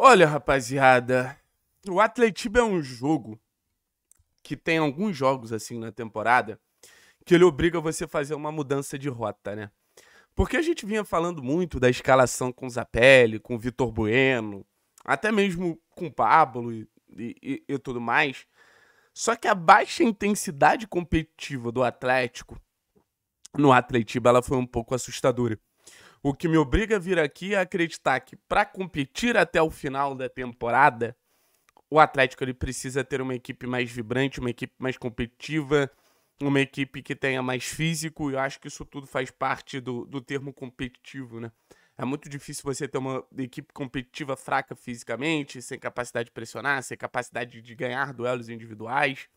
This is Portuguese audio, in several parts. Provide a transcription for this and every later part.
Olha, rapaziada, o Atletiba é um jogo que tem alguns jogos assim na temporada que ele obriga você a fazer uma mudança de rota, né? Porque a gente vinha falando muito da escalação com Zapelli, com Vitor Bueno, até mesmo com Pablo e, e, e tudo mais. Só que a baixa intensidade competitiva do Atlético no Atletiba ela foi um pouco assustadora. O que me obriga a vir aqui é acreditar que, para competir até o final da temporada, o Atlético ele precisa ter uma equipe mais vibrante, uma equipe mais competitiva, uma equipe que tenha mais físico. E eu acho que isso tudo faz parte do, do termo competitivo, né? É muito difícil você ter uma equipe competitiva fraca fisicamente, sem capacidade de pressionar, sem capacidade de ganhar duelos individuais.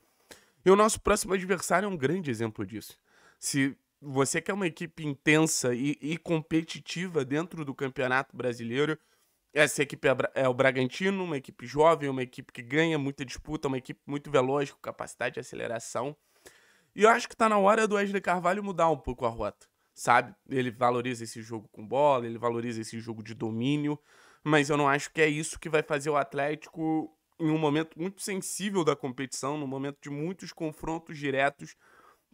E o nosso próximo adversário é um grande exemplo disso. Se você que é uma equipe intensa e, e, competitiva dentro do Campeonato Brasileiro, essa equipe é, é, o Bragantino, uma equipe jovem, uma equipe que ganha muita disputa, uma equipe muito veloz, com capacidade de aceleração. E eu acho que está na hora do Wesley Carvalho mudar um pouco a rota, sabe? Ele valoriza esse jogo com bola, ele valoriza esse jogo de domínio, mas eu não acho que é isso que vai fazer o Atlético em um momento muito sensível da competição, num momento de muitos confrontos diretos,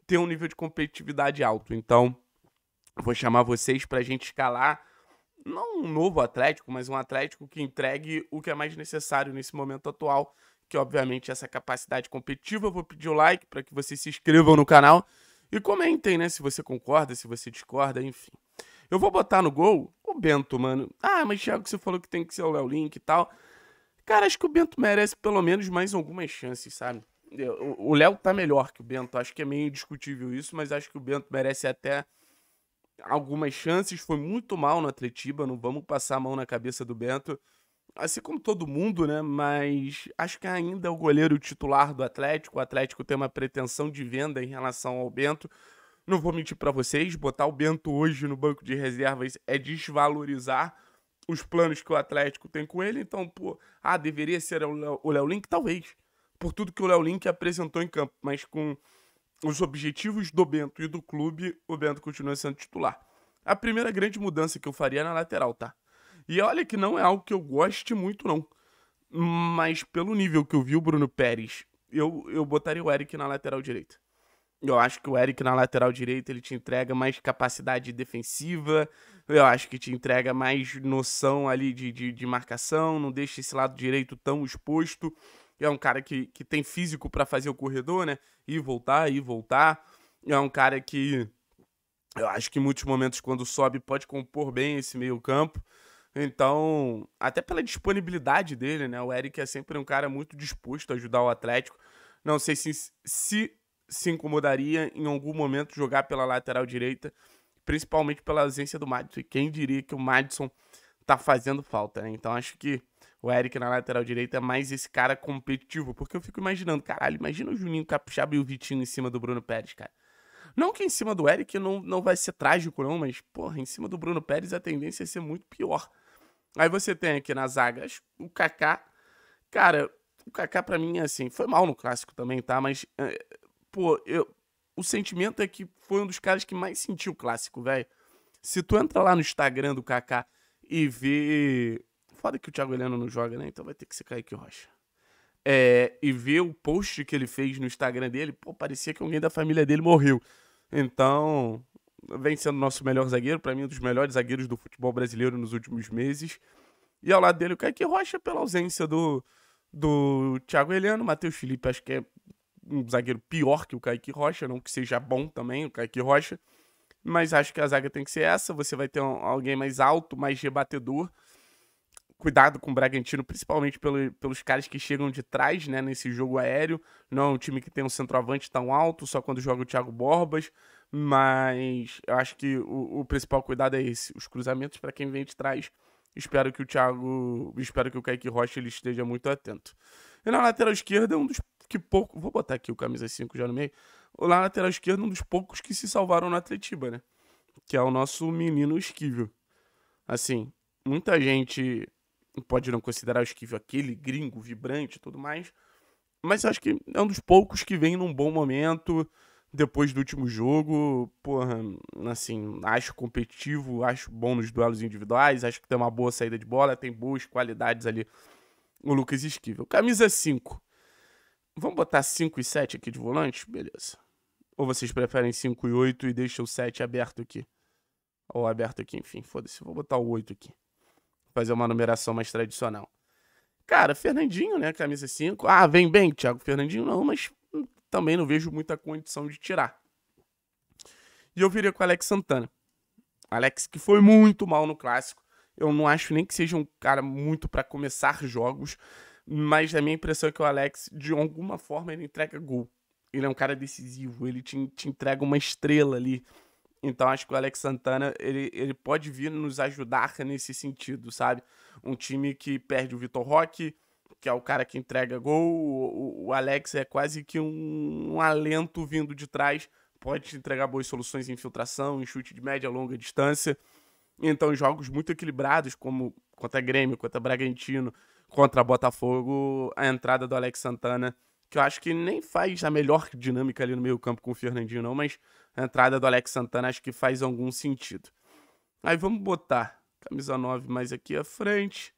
ter um nível de competitividade alto. Então, vou chamar vocês para a gente escalar não um novo Atlético, mas um Atlético que entregue o que é mais necessário nesse momento atual, que obviamente é essa capacidade competitiva. Vou pedir o like para que vocês se inscrevam no canal e comentem, né, se você concorda, se você discorda, enfim. Eu vou botar no gol o Bento, mano. Ah, mas Thiago, você falou que tem que ser o Léo Link e tal. Cara, acho que o Bento merece pelo menos mais algumas chances, sabe? O Léo tá melhor que o Bento. Acho que é meio discutível isso, mas acho que o Bento merece até algumas chances. Foi muito mal no Atletiba. Não vamos passar a mão na cabeça do Bento. Assim como todo mundo, né? Mas acho que ainda é o goleiro titular do Atlético. O Atlético tem uma pretensão de venda em relação ao Bento. Não vou mentir para vocês, botar o Bento hoje no banco de reservas é desvalorizar os planos que o Atlético tem com ele. Então, pô, ah, deveria ser o Léo Link? Talvez por tudo que o Léo Link apresentou em campo, mas com os objetivos do Bento e do clube, o Bento continua sendo titular. A primeira grande mudança que eu faria é na lateral, tá? E olha que não é algo que eu goste muito, não. Mas pelo nível que eu vi o Bruno Pérez, eu, eu botaria o Eric na lateral direita. Eu acho que o Eric na lateral direita ele te entrega mais capacidade defensiva, eu acho que te entrega mais noção ali de, de, de marcação, não deixa esse lado direito tão exposto. É um cara que, que tem físico para fazer o corredor, né? E voltar, e voltar. É um cara que eu acho que em muitos momentos, quando sobe, pode compor bem esse meio-campo. Então, até pela disponibilidade dele, né? O Eric é sempre um cara muito disposto a ajudar o Atlético. Não sei se se, se incomodaria em algum momento jogar pela lateral direita, principalmente pela ausência do Madison. Quem diria que o Madison tá fazendo falta, né? Então, acho que o Eric na lateral direita, é mais esse cara competitivo. Porque eu fico imaginando, caralho, imagina o Juninho Capuchaba e o Vitinho em cima do Bruno Pérez, cara. Não que em cima do Eric não, não vai ser trágico, não, mas, porra, em cima do Bruno Pérez a tendência é ser muito pior. Aí você tem aqui nas zagas o Kaká. Cara, o Kaká para mim é assim, foi mal no clássico também, tá? Mas, é, pô, eu, o sentimento é que foi um dos caras que mais sentiu o clássico, velho. Se tu entra lá no Instagram do Kaká e vê Foda que o Thiago Heleno não joga, né? Então vai ter que ser Kaique Rocha. É, e ver o post que ele fez no Instagram dele, pô, parecia que alguém da família dele morreu. Então, vem sendo nosso melhor zagueiro, para mim, um dos melhores zagueiros do futebol brasileiro nos últimos meses. E ao lado dele o Kaique Rocha, pela ausência do, do Thiago Heleno. Matheus Felipe, acho que é um zagueiro pior que o Kaique Rocha, não que seja bom também o Kaique Rocha. Mas acho que a zaga tem que ser essa. Você vai ter um, alguém mais alto, mais rebatedor cuidado com o Bragantino, principalmente pelo, pelos caras que chegam de trás, né, nesse jogo aéreo. Não é um time que tem um centroavante tão alto, só quando joga o Thiago Borbas, mas eu acho que o, o principal cuidado é esse, os cruzamentos para quem vem de trás. Espero que o Thiago, espero que o Kaique Rocha ele esteja muito atento. E na lateral esquerda um dos que pouco, vou botar aqui o camisa 5 já no meio. Lá na lateral esquerda um dos poucos que se salvaram na Atletiba, né? Que é o nosso menino esquivo Assim, muita gente pode não considerar o Esquivel aquele gringo vibrante e tudo mais, mas acho que é um dos poucos que vem num bom momento depois do último jogo. Porra, assim, acho competitivo, acho bom nos duelos individuais, acho que tem uma boa saída de bola, tem boas qualidades ali. O Lucas Esquivel. Camisa 5. Vamos botar 5 e 7 aqui de volante? Beleza. Ou vocês preferem 5 e 8 e deixam o 7 aberto aqui? Ou aberto aqui, enfim, foda-se. Vou botar o 8 aqui fazer uma numeração mais tradicional. Cara, Fernandinho, né? Camisa 5. Ah, vem bem, Thiago Fernandinho, não, mas também não vejo muita condição de tirar. E eu viria com o Alex Santana. Alex, que foi muito mal no clássico. Eu não acho nem que seja um cara muito para começar jogos, mas a minha impressão é que o Alex, de alguma forma, ele entrega gol. Ele é um cara decisivo, ele te, te entrega uma estrela ali então acho que o Alex Santana ele, ele pode vir nos ajudar nesse sentido, sabe? Um time que perde o Vitor Roque, que é o cara que entrega gol, o, o Alex é quase que um, um, alento vindo de trás, pode entregar boas soluções em infiltração, em chute de média longa distância. Então jogos muito equilibrados como contra Grêmio, contra Bragantino, contra Botafogo, a entrada do Alex Santana que eu acho que nem faz a melhor dinâmica ali no meio campo com o Fernandinho, não, mas a entrada do Alex Santana acho que faz algum sentido. Aí vamos botar camisa 9 mais aqui à frente,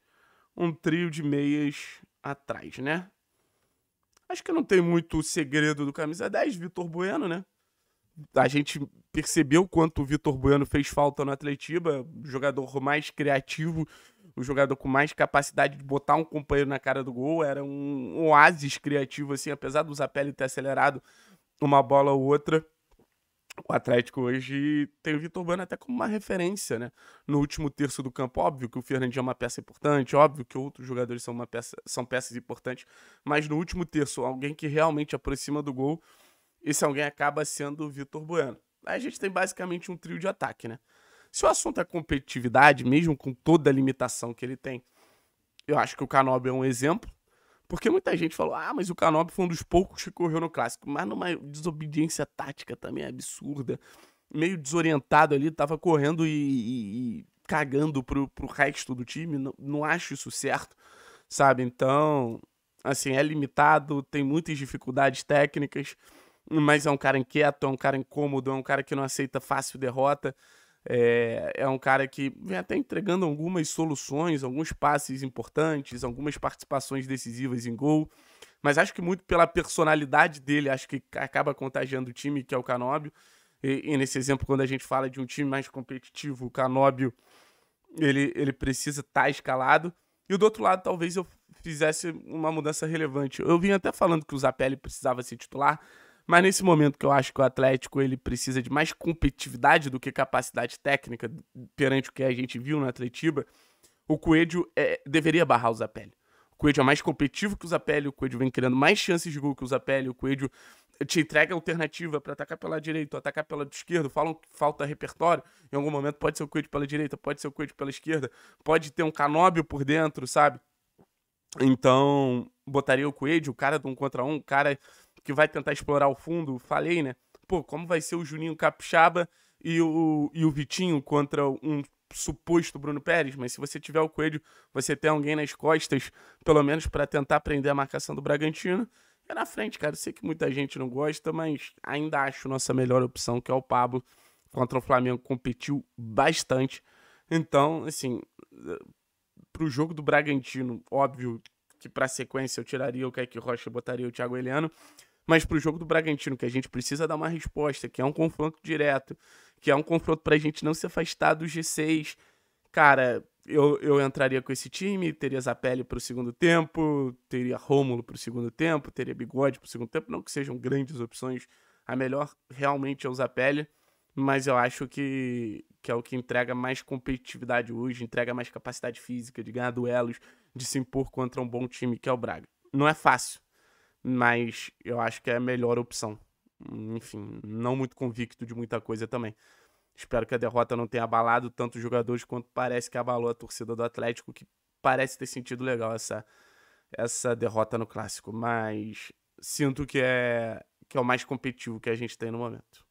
um trio de meias atrás, né? Acho que não tem muito segredo do camisa 10, Vitor Bueno, né? A gente percebeu quanto o Vitor Bueno fez falta no Atletiba, o jogador mais criativo, o jogador com mais capacidade de botar um companheiro na cara do gol, era um oásis criativo, assim, apesar de usar pele ter acelerado uma bola ou outra o Atlético hoje tem o Vitor Bueno até como uma referência, né? No último terço do campo, óbvio que o Fernandinho é uma peça importante, óbvio que outros jogadores são, uma peça, são peças importantes, mas no último terço, alguém que realmente aproxima do gol, esse alguém acaba sendo o Vitor Bueno. Aí a gente tem basicamente um trio de ataque, né? Se o assunto é competitividade, mesmo com toda a limitação que ele tem, eu acho que o Canobi é um exemplo. Porque muita gente falou, ah, mas o Canopy foi um dos poucos que correu no clássico. Mas numa desobediência tática também absurda. Meio desorientado ali, tava correndo e, e, e cagando pro, pro resto do time. Não, não acho isso certo, sabe? Então, assim, é limitado, tem muitas dificuldades técnicas. Mas é um cara inquieto, é um cara incômodo, é um cara que não aceita fácil derrota. É, é um cara que vem até entregando algumas soluções, alguns passes importantes, algumas participações decisivas em gol. Mas acho que muito pela personalidade dele, acho que acaba contagiando o time, que é o Canóbio. E, e nesse exemplo, quando a gente fala de um time mais competitivo, o Canóbio ele, ele precisa estar tá escalado. E do outro lado, talvez eu fizesse uma mudança relevante. Eu vim até falando que o Zapelli precisava ser titular. Mas nesse momento que eu acho que o Atlético ele precisa de mais competitividade do que capacidade técnica perante o que a gente viu no Atletiba, o Coelho é, deveria barrar o Zapelli. O Coelho é mais competitivo que o Zapelli, o Coelho vem criando mais chances de gol que o Zapelli, o Coelho te entrega alternativa para atacar pela direita, atacar pela esquerda, falam que falta repertório, em algum momento pode ser o Coelho pela direita, pode ser o Coelho pela esquerda, pode ter um Canóbio por dentro, sabe? Então, botaria o Coelho, o cara de um contra um, o cara que vai tentar explorar o fundo, falei, né? Pô, como vai ser o Juninho Capixaba e o, e o Vitinho contra um suposto Bruno Pérez, mas se você tiver o Coelho, você tem alguém nas costas, pelo menos para tentar prender a marcação do Bragantino. É na frente, cara. sei que muita gente não gosta, mas ainda acho nossa melhor opção, que é o Pablo. Contra o Flamengo competiu bastante. Então, assim, pro jogo do Bragantino, óbvio que pra sequência eu tiraria o Kaique Rocha e botaria o Thiago Heliano. Mas para o jogo do Bragantino, que a gente precisa dar uma resposta, que é um confronto direto, que é um confronto para a gente não se afastar do G6, cara, eu, eu entraria com esse time, teria Zapelli para o segundo tempo, teria Rômulo para o segundo tempo, teria Bigode para o segundo tempo, não que sejam grandes opções, a melhor realmente é o Zapelli, mas eu acho que, que é o que entrega mais competitividade hoje, entrega mais capacidade física de ganhar duelos, de se impor contra um bom time que é o Braga. Não é fácil, mas eu acho que é a melhor opção. Enfim, não muito convicto de muita coisa também. Espero que a derrota não tenha abalado tanto os jogadores quanto parece que abalou a torcida do Atlético, que parece ter sentido legal essa, essa derrota no clássico, mas sinto que é que é o mais competitivo que a gente tem no momento.